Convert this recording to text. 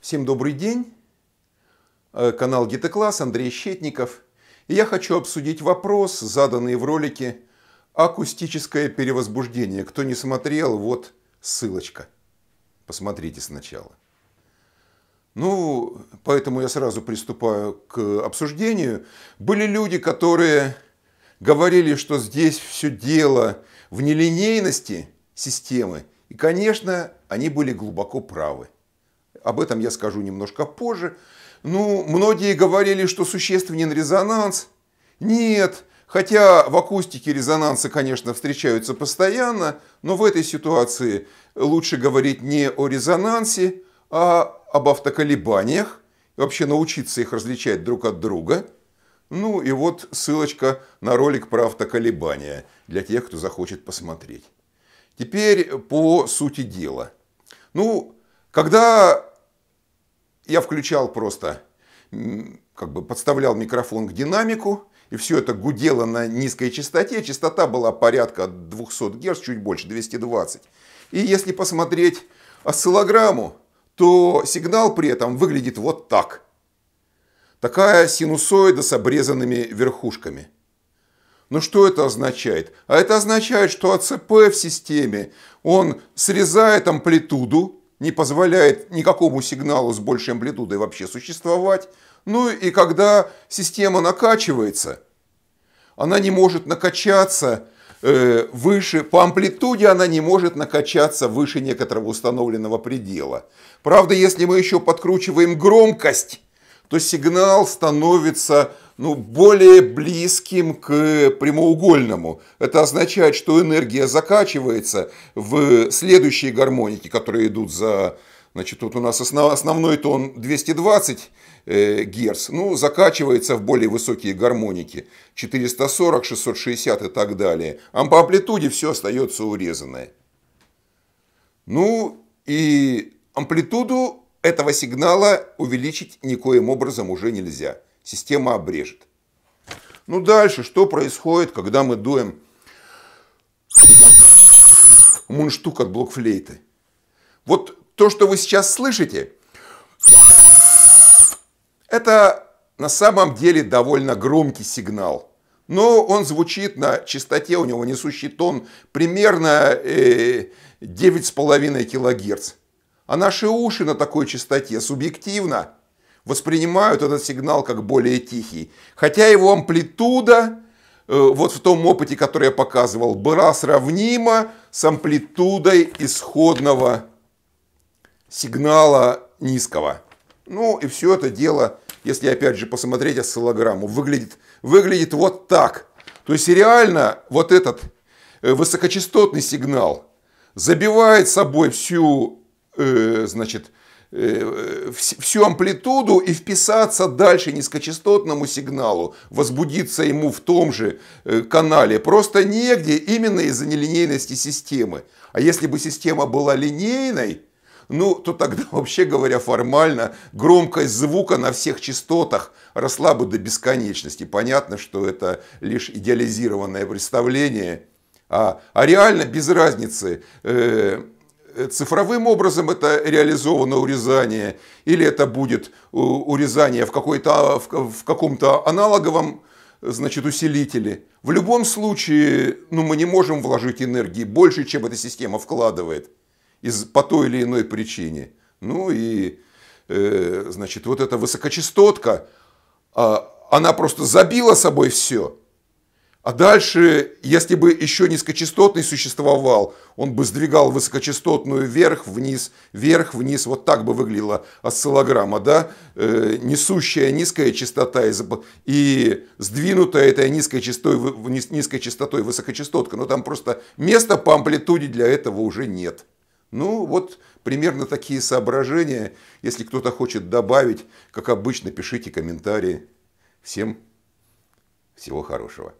Всем добрый день. Э, канал Гитокласс, Андрей Щетников. И я хочу обсудить вопрос, заданный в ролике «Акустическое перевозбуждение». Кто не смотрел, вот ссылочка. Посмотрите сначала. Ну, поэтому я сразу приступаю к обсуждению. Были люди, которые говорили, что здесь все дело в нелинейности системы. И, конечно, они были глубоко правы. Об этом я скажу немножко позже. Ну, многие говорили, что существенен резонанс. Нет, хотя в акустике резонансы, конечно, встречаются постоянно, но в этой ситуации лучше говорить не о резонансе, а об автоколебаниях, вообще научиться их различать друг от друга. Ну и вот ссылочка на ролик про автоколебания для тех, кто захочет посмотреть. Теперь по сути дела. Ну, когда я включал просто, как бы подставлял микрофон к динамику, и все это гудело на низкой частоте. Частота была порядка 200 Гц, чуть больше, 220. И если посмотреть осциллограмму, то сигнал при этом выглядит вот так. Такая синусоида с обрезанными верхушками. Но ну что это означает? А это означает, что АЦП в системе, он срезает амплитуду, не позволяет никакому сигналу с большей амплитудой вообще существовать. Ну и когда система накачивается, она не может накачаться э, выше, по амплитуде она не может накачаться выше некоторого установленного предела. Правда, если мы еще подкручиваем громкость, то сигнал становится ну, более близким к прямоугольному. Это означает, что энергия закачивается в следующие гармоники, которые идут за... Значит, тут у нас основ, основной тон 220 э, Гц, ну, закачивается в более высокие гармоники, 440, 660 и так далее. А по амплитуде все остается урезанное. Ну, и амплитуду этого сигнала увеличить никоим образом уже нельзя – система обрежет. Ну дальше, что происходит, когда мы дуем мундштук от блокфлейты? Вот то, что вы сейчас слышите, это на самом деле довольно громкий сигнал. Но он звучит на частоте, у него несущий тон примерно 9,5 э, кГц. А наши уши на такой частоте субъективно – воспринимают этот сигнал как более тихий. Хотя его амплитуда, э, вот в том опыте, который я показывал, была сравнима с амплитудой исходного сигнала низкого. Ну и все это дело, если опять же посмотреть осциллограмму, выглядит, выглядит вот так. То есть реально вот этот э, высокочастотный сигнал забивает собой всю, э, значит, Э, всю амплитуду и вписаться дальше низкочастотному сигналу, возбудиться ему в том же э, канале просто негде, именно из-за нелинейности системы. А если бы система была линейной, ну, то тогда, вообще говоря, формально громкость звука на всех частотах росла бы до бесконечности. Понятно, что это лишь идеализированное представление. А, а реально без разницы, э, Э, цифровым образом это реализовано урезание или это будет э, урезание в, какой-то, а, в каком-то аналоговом значит, усилителе В любом случае, ну, мы не можем вложить энергии больше, чем эта система вкладывает из, по той или иной причине. Ну и, э, значит, вот эта высокочастотка, э, она просто забила собой все. А дальше, если бы еще низкочастотный существовал, он бы сдвигал высокочастотную вверх, вниз, вверх, вниз. Вот так бы выглядела осциллограмма, да? Э, несущая низкая частота и, и сдвинутая этой низкой частотой, низкой частотой высокочастотка. Но там просто места по амплитуде для этого уже нет. Ну, вот примерно такие соображения. Если кто-то хочет добавить, как обычно, пишите комментарии. Всем всего хорошего.